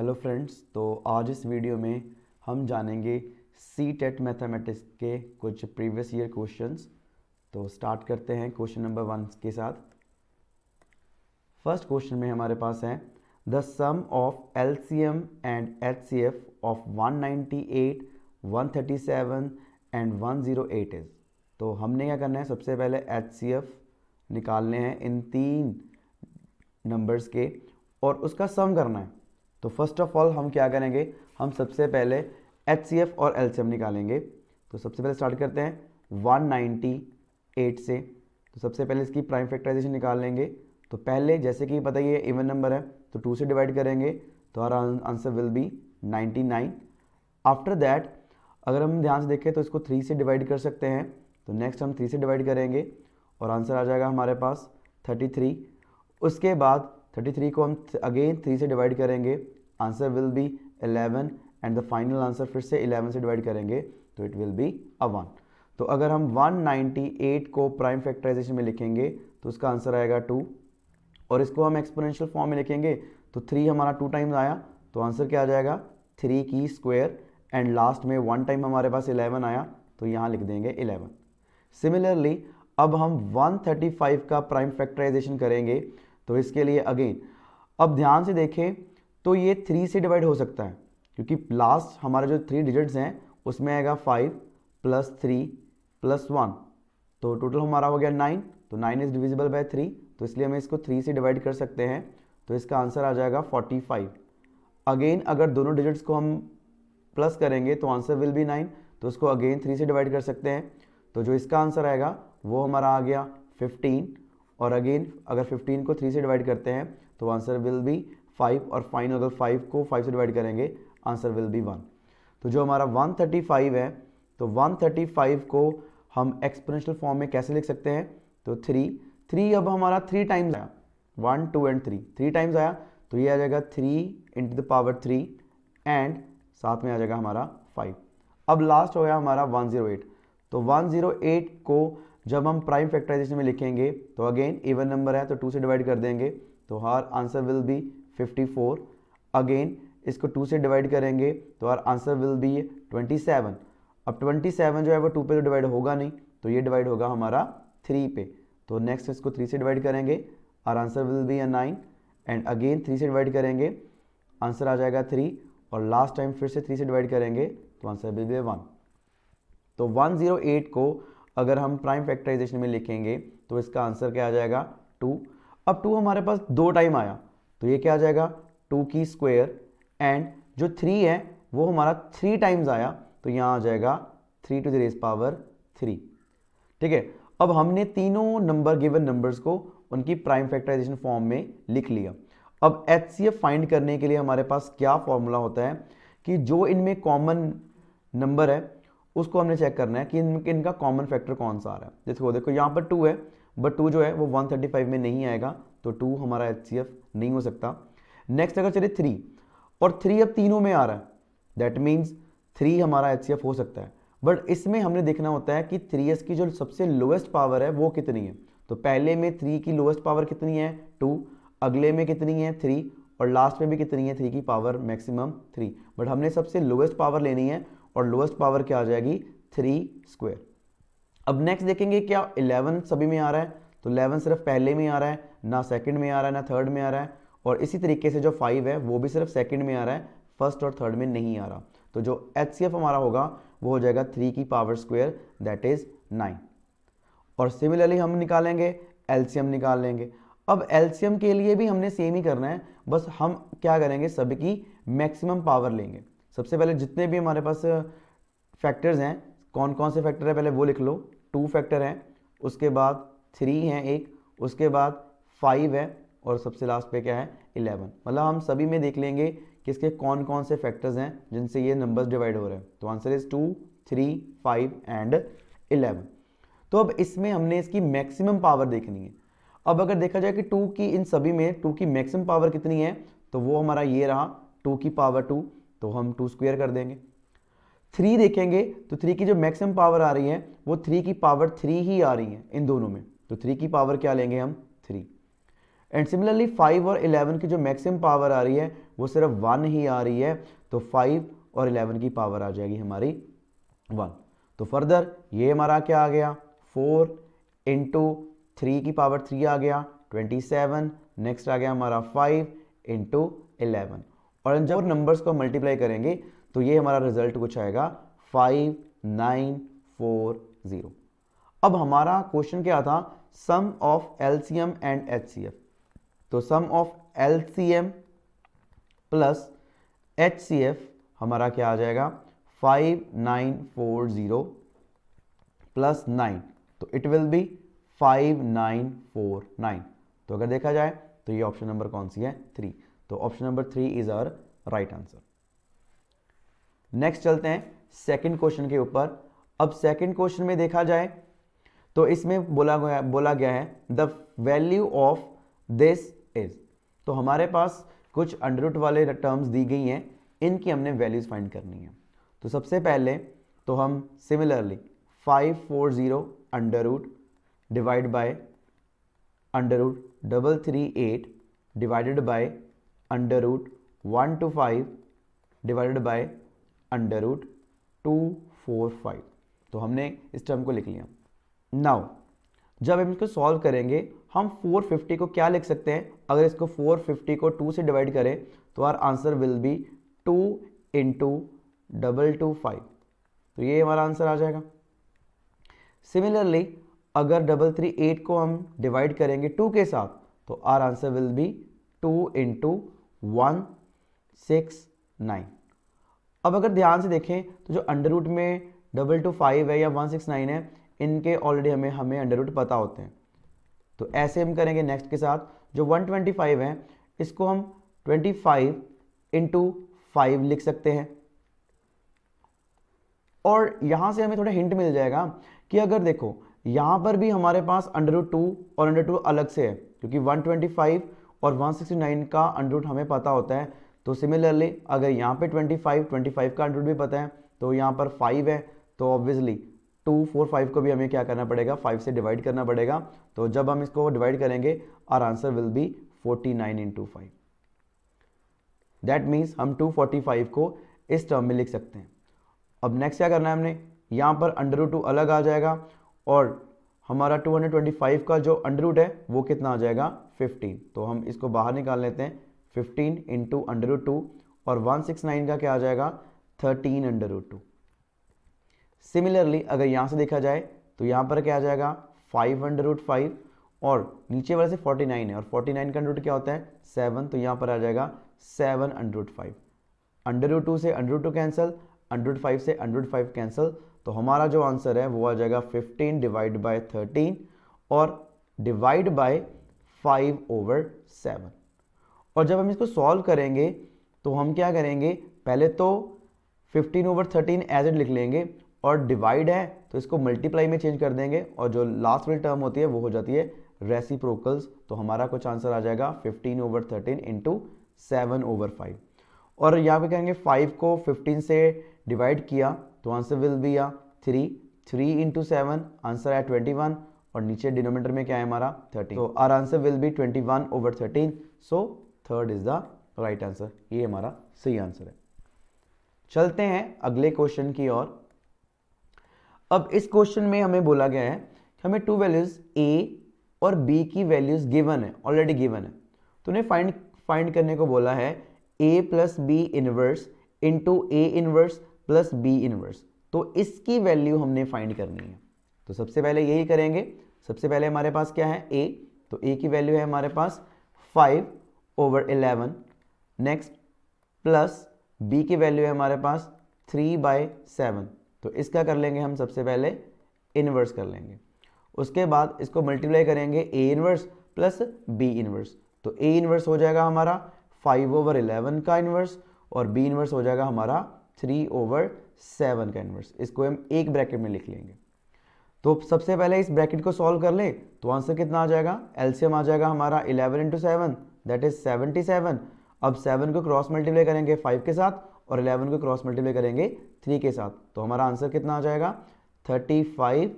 hello friends तो आज इस वीडियो में हम जानेंगे सी टेट मैथमेटिक्स के कुछ प्रीवियस ईयर क्वेश्चंस तो स्टार्ट करते हैं क्वेश्चन नंबर वन के साथ फर्स्ट क्वेश्चन में हमारे पास है the sum of L C M and H C F of 198, 137 and 108 is तो हमने क्या करना है सबसे पहले एच सी एफ निकालने हैं इन तीन नंबर्स के और उसका सम करना है तो फर्स्ट ऑफ ऑल हम क्या करेंगे हम सबसे पहले एच सी एफ और एल सी एम निकालेंगे तो सबसे पहले स्टार्ट करते हैं वन नाइन्टी एट से तो सबसे पहले इसकी प्राइम फैक्टराइजेशन निकाल लेंगे तो पहले जैसे कि पता ही है इवन नंबर है तो टू से डिवाइड करेंगे तो हमारा answer will be ninety nine after that अगर हम ध्यान से देखें तो इसको थ्री से डिवाइड कर सकते हैं तो नेक्स्ट हम थ्री से डिवाइड करेंगे और आंसर आ जाएगा हमारे पास थर्टी थ्री उसके बाद थर्टी थ्री को हम अगेन थ्री से डिवाइड करेंगे answer will be eleven and the final answer फिर से इलेवन से डिवाइड करेंगे तो it will be a one तो अगर हम 198 को प्राइम फैक्टराइजेशन में लिखेंगे तो उसका आंसर आएगा टू और इसको हम एक्सपोनेंशियल फॉर्म में लिखेंगे तो थ्री हमारा टू टाइम्स आया तो आंसर क्या आ जाएगा थ्री की स्क्वेयर एंड लास्ट में वन टाइम हमारे पास इलेवन आया तो यहाँ लिख देंगे इलेवन सिमिलरली अब हम 135 का प्राइम फैक्टराइजेशन करेंगे तो इसके लिए अगेन अब ध्यान से देखें तो ये थ्री से डिवाइड हो सकता है क्योंकि लास्ट हमारे जो थ्री डिजिट्स हैं उसमें आएगा five plus three plus one तो टोटल हमारा हो गया नाइन तो nine is divisible by three तो इसलिए हम इसको थ्री से डिवाइड कर सकते हैं तो इसका आंसर आ जाएगा फोर्टी फाइव अगेन अगर दोनों डिजिट्स को हम प्लस करेंगे तो आंसर विल बी नाइन तो उसको अगेन थ्री से डिवाइड कर सकते हैं तो जो इसका आंसर आएगा वो हमारा आ गया फिफ्टीन और अगेन अगर 15 को 3 से डिवाइड करते हैं तो आंसर विल बी 5 और फाइन अगर 5 को 5 से डिवाइड करेंगे आंसर विल बी 1 तो जो हमारा 135 है तो 135 को हम एक्सपोनेंशियल फॉर्म में कैसे लिख सकते हैं तो 3 3 अब हमारा थ्री टाइम्स आया one two and three three times आया तो ये आ जाएगा three into the power three and साथ में आ जाएगा हमारा फाइव अब लास्ट हो गया हमारा वन जीरो एट तो वन जीरो एट को जब हम प्राइम फैक्टराइजेशन में लिखेंगे तो अगेन इवन नंबर है तो टू से डिवाइड कर देंगे तो हर आंसर विल बी 54 अगेन इसको टू से डिवाइड करेंगे तो हर आंसर विल बी 27 अब 27 जो है वो टू पे तो डिवाइड होगा नहीं तो ये डिवाइड होगा हमारा थ्री पे तो नेक्स्ट इसको थ्री से डिवाइड करेंगे और answer will be a nine and again three से डिवाइड करेंगे आंसर आ जाएगा थ्री और लास्ट टाइम फिर से थ्री से डिवाइड करेंगे तो आंसर विल बी वन तो 108 को अगर हम प्राइम फैक्टराइजेशन में लिखेंगे तो इसका आंसर क्या आ जाएगा टू अब टू हमारे पास दो टाइम आया तो ये क्या आ जाएगा टू की स्क्वेयर एंड जो थ्री है वो हमारा थ्री टाइम्स आया तो यहाँ आ जाएगा three to the raise power three ठीक है अब हमने तीनों नंबर गिवन नंबर्स को उनकी प्राइम फैक्टराइजेशन फॉर्म में लिख लिया अब एच फाइंड करने के लिए हमारे पास क्या फॉर्मूला होता है कि जो इनमें कॉमन नंबर है उसको हमने चेक करना है कि इन इनका कॉमन फैक्टर कौन सा आ रहा है जैसे वो देखो यहाँ पर टू है बट टू जो है वो 135 में नहीं आएगा तो टू हमारा एच नहीं हो सकता नेक्स्ट अगर चले थ्री और थ्री अब तीनों में आ रहा है दैट मीन्स थ्री हमारा एच हो सकता है बट इसमें हमने देखना होता है कि थ्री की जो सबसे लोएस्ट पावर है वो कितनी है तो पहले में थ्री की लोएस्ट पावर कितनी है टू अगले में कितनी है थ्री और लास्ट में भी कितनी है थ्री की पावर मैक्सिमम थ्री बट हमने सबसे लोएस्ट पावर लेनी है और लोएस्ट पावर क्या आ जाएगी थ्री स्क्वेयर अब नेक्स्ट देखेंगे क्या इलेवन सभी में आ रहा है तो इलेवन सिर्फ पहले में आ रहा है ना सेकंड में आ रहा है ना थर्ड में आ रहा है और इसी तरीके से जो फाइव है वो भी सिर्फ सेकंड में आ रहा है फर्स्ट और थर्ड में नहीं आ रहा तो जो एच हमारा होगा वो हो जाएगा थ्री की power square that is nine और सिमिलरली हम निकालेंगे एल्सियम निकाल लेंगे अब एल्शियम के लिए भी हमने सेम ही करना है बस हम क्या करेंगे सभी की मैक्सिमम पावर लेंगे सबसे पहले जितने भी हमारे पास फैक्टर्स हैं कौन कौन से फैक्टर है पहले वो लिख लो टू फैक्टर हैं उसके बाद थ्री हैं एक उसके बाद फाइव है और सबसे लास्ट पे क्या है इलेवन मतलब हम सभी में देख लेंगे कि इसके कौन कौन से फैक्टर्स हैं जिनसे ये नंबर्स डिवाइड हो रहे हैं तो answer is two three five and eleven तो अब इसमें हमने इसकी मैक्सिमम पावर देखनी है अब अगर देखा जाए कि टू की इन सभी में टू की मैक्सिमम पावर कितनी है तो वो हमारा ये रहा टू की पावर टू तो हम टू स्क्वेयर कर देंगे थ्री देखेंगे तो थ्री की जो मैक्सिमम पावर आ रही है वो थ्री की पावर थ्री ही आ रही है इन दोनों में तो थ्री की पावर क्या लेंगे हम थ्री एंड सिमिलरली फाइव और इलेवन की जो मैक्सिमम पावर आ रही है वो सिर्फ वन ही आ रही है तो फाइव और इलेवन की पावर आ जाएगी हमारी वन तो फर्दर ये हमारा क्या आ गया फोर इंटू थ्री की पावर थ्री आ गया ट्वेंटी सेवन नेक्स्ट आ गया हमारा फाइव इंटू इलेवन और जब नंबर्स को मल्टीप्लाई करेंगे तो ये हमारा रिजल्ट कुछ आएगा फाइव नाइन फोर ज़ीरो अब हमारा क्वेश्चन क्या था sum of L and H C F तो sum of L C M plus H C F हमारा क्या आ जाएगा five nine four zero plus nine तो it will be five nine four nine तो अगर देखा जाए तो ये ऑप्शन नंबर कौन सी है थ्री तो option number three is our right answer next चलते हैं सेकंड क्वेश्चन के ऊपर अब सेकंड क्वेश्चन में देखा जाए तो इसमें बोला गया बोला गया है the value of this is तो हमारे पास कुछ अंडरुट वाले टर्म्स दी गई हैं इनकी हमने वैल्यूज फाइंड करनी है तो सबसे पहले तो हम similarly five four zero under root divide by under root double three eight divided by under root one two five divided by under root two four five तो हमने इस टर्म को लिख लिया नाउ जब हम इसको सॉल्व करेंगे हम 450 को क्या लिख सकते हैं अगर इसको 450 को 2 से डिवाइड करें तो our answer will be 2 into double two five तो ये हमारा आंसर आ जाएगा सिमिलरली अगर डबल थ्री एट को हम डिवाइड करेंगे टू के साथ तो our answer will be two into one six nine अब अगर ध्यान से देखें तो जो अंडर रूट में डबल टू फाइव है या वन सिक्स नाइन है इनके ऑलरेडी हमें हमें अंडर रूट पता होते हैं तो ऐसे हम करेंगे नेक्स्ट के साथ जो वन ट्वेंटी फाइव है इसको हम ट्वेंटी फाइव इंटू फाइव लिख सकते हैं और यहाँ से हमें थोड़ा हिंट मिल जाएगा कि अगर देखो यहाँ पर भी हमारे पास अंडर रूट टू और अंडर टू अलग से है क्योंकि वन ट्वेंटी फाइव और 169 का अंडरूट हमें पता होता है तो सिमिलरली अगर यहाँ पे 25 25 का अंडरूट भी पता है तो यहाँ पर 5 है तो ऑब्वियसली टू फोर फाइव को भी हमें क्या करना पड़ेगा फाइव से डिवाइड करना पड़ेगा तो जब हम इसको डिवाइड करेंगे our answer will be forty nine into five that means हम टू फोर्टी फाइव को इस टर्म में लिख सकते हैं अब नेक्स्ट क्या करना है हमने यहाँ पर अंडर टू अलग आ जाएगा और हमारा टू हंड्रेड ट्वेंटी फाइव का जो अंडर है वो कितना आ जाएगा 15 तो हम इसको बाहर निकाल लेते हैं 15 इंटू अंडर टू और 169 का क्या आ जाएगा 13 अंडर टू सिमिलरली अगर यहाँ से देखा जाए तो यहाँ पर क्या आ जाएगा फाइव अंडर रूट फाइव और नीचे वाले से 49 है और 49 का अंडर रूट क्या होता है सेवन तो यहाँ पर आ जाएगा seven under root five under two से under two cancel under five से अंडर फाइव कैंसिल तो हमारा जो आंसर है वो आ जाएगा 15 डिवाइड बाय 13 और divide by five over seven और जब हम इसको सॉल्व करेंगे तो हम क्या करेंगे पहले तो fifteen over thirteen as it लिख लेंगे और डिवाइड है तो इसको मल्टीप्लाई में चेंज कर देंगे और जो लास्ट वाली टर्म होती है वो हो जाती है रेसिप्रोकल्स तो हमारा कुछ आंसर आ जाएगा 15 over 13 into seven over five और यहाँ पे कहेंगे फाइव को 15 से डिवाइड किया तो आंसर विल बी या three three into seven answer है ट्वेंटी वन और नीचे डिनोमीटर में क्या है हमारा थर्टीन तो our answer will be twenty one over thirteen so third is the right answer ये हमारा सही आंसर है चलते हैं अगले क्वेश्चन की ओर अब इस क्वेश्चन में हमें बोला गया है कि हमें टू वैल्यूज ए और बी की वैल्यूज गिवन है ऑलरेडी गिवन है तो उन्हें फाइंड फाइंड करने को बोला है A plus B inverse into A inverse plus B inverse तो इसकी वैल्यू हमने फाइंड करनी है तो सबसे पहले यही करेंगे सबसे पहले हमारे पास क्या है ए तो ए की वैल्यू है हमारे पास five over eleven next plus B की वैल्यू है हमारे पास थ्री बाई सेवन तो इसका कर लेंगे हम सबसे पहले इन्वर्स कर लेंगे उसके बाद इसको मल्टीप्लाई करेंगे A inverse plus B inverse तो ए इन्वर्स हो जाएगा हमारा फाइव ओवर इलेवन का इन्वर्स और बी इन्वर्स हो जाएगा हमारा थ्री ओवर सेवन का इन्वर्स इसको हम एक ब्रैकेट में लिख लेंगे तो सबसे पहले इस ब्रैकेट को सॉल्व कर ले तो आंसर कितना आ जाएगा एल्सियम आ जाएगा हमारा eleven into seven that is seventy seven अब सेवन को क्रॉस मल्टीप्लाई करेंगे फाइव के साथ और इलेवन को क्रॉस मल्टीप्लाई करेंगे थ्री के साथ तो हमारा आंसर कितना आ जाएगा thirty five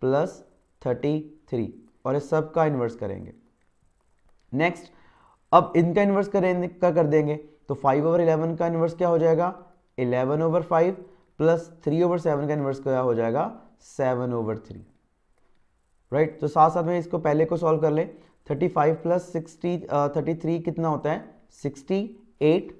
plus thirty three और इस सब का इन्वर्स करेंगे नेक्स्ट अब इनका इन्वर्स करेंगे का कर देंगे तो फाइव ओवर इलेवन का इन्वर्स क्या हो जाएगा eleven over five plus three over seven का इन्वर्स क्या हो जाएगा सेवन ओवर थ्री राइट तो साथ साथ में इसको पहले को सॉल्व कर लें thirty five plus sixty thirty three कितना होता है सिक्सटी एट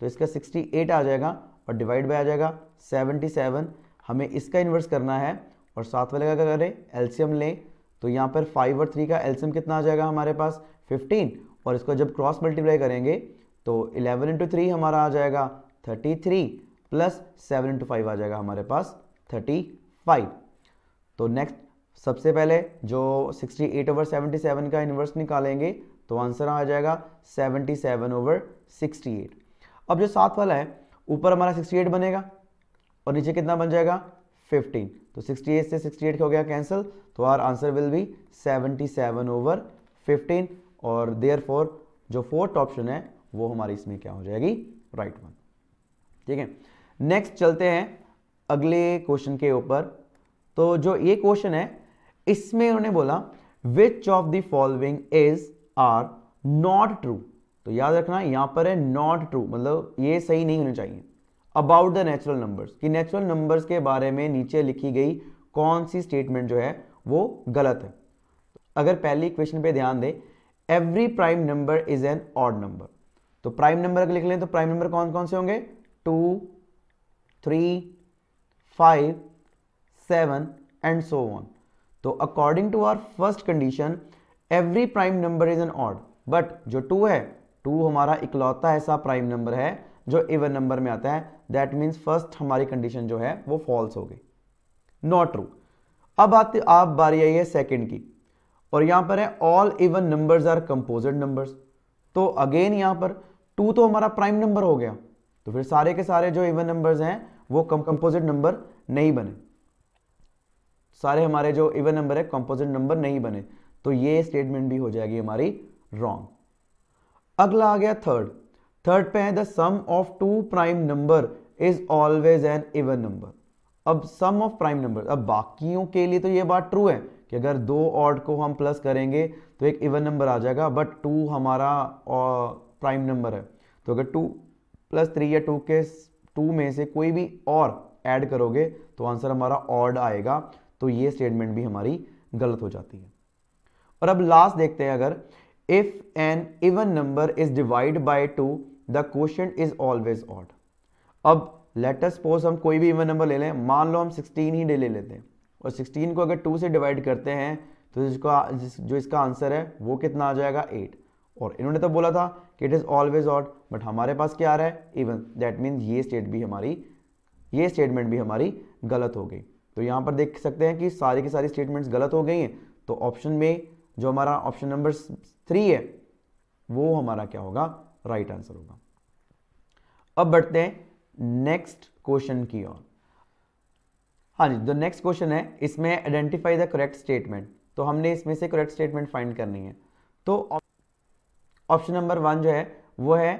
तो इसका सिक्सटी एट आ जाएगा और डिवाइड बाय आ जाएगा सेवनटी सेवन हमें इसका इन्वर्स करना है और साथ वाले का क्या करें एल्शियम लें तो यहाँ पर फाइव और थ्री का एल्शियम कितना आ जाएगा हमारे पास फिफ्टीन और इसको जब क्रॉस मल्टीप्लाई करेंगे तो इलेवन इंटू थ्री हमारा आ जाएगा thirty three plus seven into five आ जाएगा हमारे पास थर्टी फाइव तो नेक्स्ट सबसे पहले जो 68 ओवर 77 का इन्वर्स निकालेंगे तो आंसर आ जाएगा 77 ओवर 68 अब जो सात वाला है ऊपर हमारा 68 बनेगा और नीचे कितना बन जाएगा 15 तो 68 से 68 का हो गया कैंसिल तो our answer will be 77 over 15 और देयर फोर जो फोर्थ ऑप्शन है वो हमारी इसमें क्या हो जाएगी राइट वन ठीक है नेक्स्ट चलते हैं अगले क्वेश्चन के ऊपर तो जो ये क्वेश्चन है इसमें उन्होंने बोला which of the following is are not true तो याद रखना यहां पर है नॉट ट्रू मतलब ये सही नहीं होना चाहिए अबाउट द नेचुरल नंबर्स कि नेचुरल नंबर्स के बारे में नीचे लिखी गई कौन सी स्टेटमेंट जो है वो गलत है अगर पहली क्वेश्चन पे ध्यान दें every prime number is an odd number तो प्राइम नंबर अगर लिख लें तो प्राइम नंबर कौन कौन से होंगे two three five seven and so on तो according to our first condition every prime number is an odd but जो टू है टू हमारा इकलौता ऐसा प्राइम नंबर है जो इवन नंबर में आता है दैट मीन्स फर्स्ट हमारी कंडीशन जो है वो फॉल्स हो गई नॉट ट्रू अब आते आप बारी आई है सेकेंड की और यहां पर है all even numbers are composite numbers तो अगेन यहां पर टू तो हमारा प्राइम नंबर हो गया तो फिर सारे के सारे जो इवन नंबर्स हैं वो कंपोजिट नंबर नहीं बने सारे हमारे जो इवन नंबर है कंपोजिट नंबर नहीं बने तो ये स्टेटमेंट भी हो जाएगी हमारी रॉन्ग अगला आ गया थर्ड थर्ड पे है the sum of two prime number is always an even number अब सम ऑफ प्राइम नंबर अब बाकियों के लिए तो ये बात ट्रू है कि अगर दो ऑर्ड को हम प्लस करेंगे तो एक इवन नंबर आ जाएगा बट टू हमारा प्राइम नंबर है तो अगर टू प्लस थ्री या टू के टू में से कोई भी और ऐड करोगे तो आंसर हमारा ऑर्ड आएगा तो ये स्टेटमेंट भी हमारी गलत हो जाती है और अब लास्ट देखते हैं अगर if an even number is divide by two the question is always odd अब लेटर सपोज हम कोई भी इवन नंबर ले लें मान लो हम 16 ही ले लेते हैं और 16 को अगर 2 से डिवाइड करते हैं तो जिसको जिस, जो इसका आंसर है वो कितना आ जाएगा 8 और इन्होंने तो बोला था कि it is always odd but हमारे पास क्या आ रहा है इवन दैट मीन्स ये स्टेट भी हमारी ये स्टेटमेंट भी हमारी गलत हो गई तो यहाँ पर देख सकते हैं कि सारी की सारी स्टेटमेंट्स गलत हो गई हैं तो ऑप्शन में जो हमारा ऑप्शन नंबर थ्री है वो हमारा क्या होगा राइट right आंसर होगा अब बढ़ते हैं नेक्स्ट क्वेश्चन की ओर हाँ जी जो नेक्स्ट क्वेश्चन है इसमें आइडेंटिफाई द करेक्ट स्टेटमेंट तो हमने इसमें से करेक्ट स्टेटमेंट फाइंड करनी है तो ऑप्शन नंबर वन जो है वो है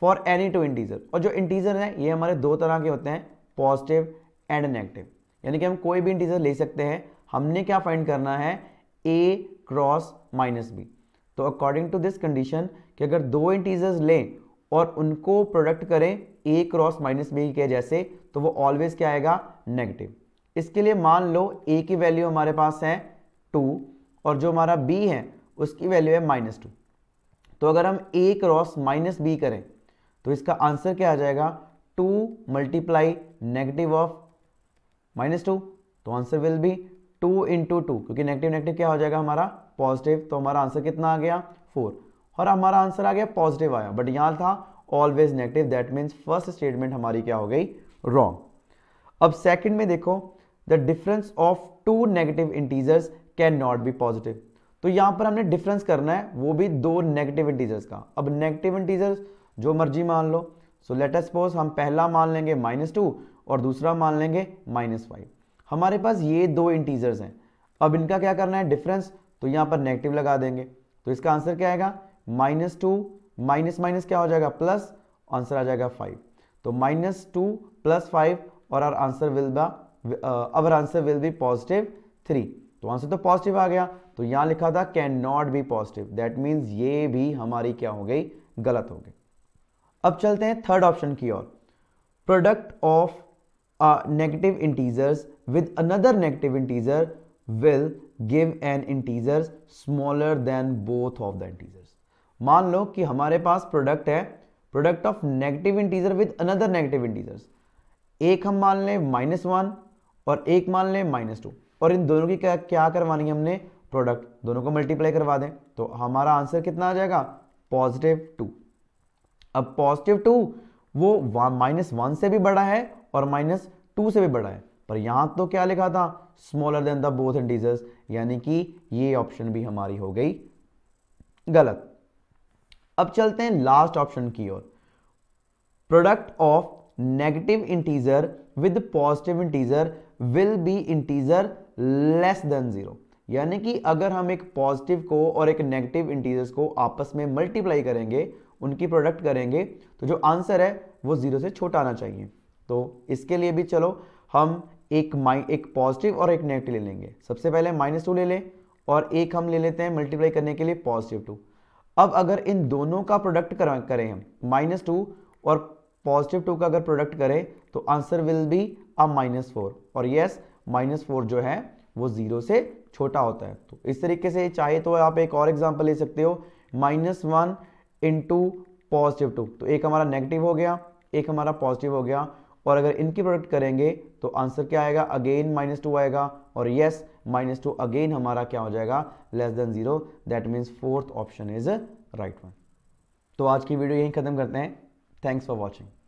फॉर एनी टू इंटीजर और जो इंटीजर है ये हमारे दो तरह के होते हैं पॉजिटिव एंड नेगेटिव यानी कि हम कोई भी इंटीजर ले सकते हैं हमने क्या फाइंड करना है ए क्रॉस माइनस बी तो अकॉर्डिंग टू दिस कंडीशन कि अगर दो इंटीजर्स लें और उनको प्रोडक्ट करें ए क्रॉस माइनस बी के जैसे तो वो ऑलवेज क्या आएगा नेगेटिव इसके लिए मान लो ए की वैल्यू हमारे पास है टू और जो हमारा बी है उसकी वैल्यू है माइनस टू तो अगर हम ए क्रॉस माइनस बी करें तो इसका आंसर क्या आ जाएगा two multiply negative of minus two तो answer will be two into two क्योंकि नेगेटिव नेगेटिव क्या हो जाएगा हमारा पॉजिटिव तो हमारा आंसर कितना आ गया फोर और हमारा आंसर आ गया पॉजिटिव आया बट यहाँ था always negative that means first statement हमारी क्या हो गई रॉन्ग अब सेकेंड में देखो the difference of two negative integers can not be positive तो यहाँ पर हमने डिफरेंस करना है वो भी दो नेगेटिव इंटीजर्स का अब नेगेटिव इंटीजर्स जो मर्जी मान लो सो लेट अस सपोज हम पहला मान लेंगे माइनस टू और दूसरा मान लेंगे माइनस फाइव हमारे पास ये दो इंटीजर्स हैं अब इनका क्या करना है डिफरेंस तो यहाँ पर नेगेटिव लगा देंगे तो इसका आंसर क्या आएगा माइनस टू माइनस माइनस क्या हो जाएगा प्लस आंसर आ जाएगा फाइव तो माइनस टू प्लस फाइव और our answer will be our answer will be positive three तो आंसर तो पॉजिटिव आ गया तो यहाँ लिखा था can not be positive that means ये भी हमारी क्या हो गई गलत हो गई अब चलते हैं थर्ड ऑप्शन की ओर product of a negative integers with another negative integer will give an integers smaller than both of the integers मान लो कि हमारे पास प्रोडक्ट है product of negative integer with another negative integers एक हम मान लें माइनस वन और एक मान लें माइनस टू और इन दोनों की क्या क्या करवानी है हमने प्रोडक्ट दोनों को मल्टीप्लाई करवा दें तो हमारा आंसर कितना आ जाएगा पॉजिटिव टू अब पॉजिटिव टू वो माइनस वन से भी बड़ा है और माइनस टू से भी बड़ा है पर यहां तो क्या लिखा था smaller than the both integers यानी कि ये ऑप्शन भी हमारी हो गई गलत अब चलते हैं लास्ट ऑप्शन की ओर product of negative integer with positive integer will be integer less than zero यानी कि अगर हम एक पॉजिटिव को और एक नेगेटिव इंटीजर्स को आपस में मल्टीप्लाई करेंगे उनकी प्रोडक्ट करेंगे तो जो आंसर है वो जीरो से छोटा आना चाहिए तो इसके लिए भी चलो हम एक माइ एक पॉजिटिव और एक नेगेटिव ले लेंगे सबसे पहले माइनस टू ले लें और एक हम ले लेते हैं मल्टीप्लाई करने के लिए पॉजिटिव टू अब अगर इन दोनों का प्रोडक्ट करें हम माइनस टू और पॉजिटिव टू का अगर प्रोडक्ट करें तो answer will be a minus four और यस माइनस फोर जो है वो ज़ीरो से छोटा होता है तो इस तरीके से चाहे तो आप एक और एग्जाम्पल ले सकते हो minus one to positive two तो एक हमारा नेगेटिव हो गया एक हमारा पॉजिटिव हो गया और अगर इनकी प्रोडक्ट करेंगे तो आंसर क्या आएगा अगेन माइनस टू आएगा और येस माइनस टू अगेन हमारा क्या हो जाएगा less than zero that means fourth option is right one तो आज की वीडियो यहीं खत्म करते हैं थैंक्स फॉर वॉचिंग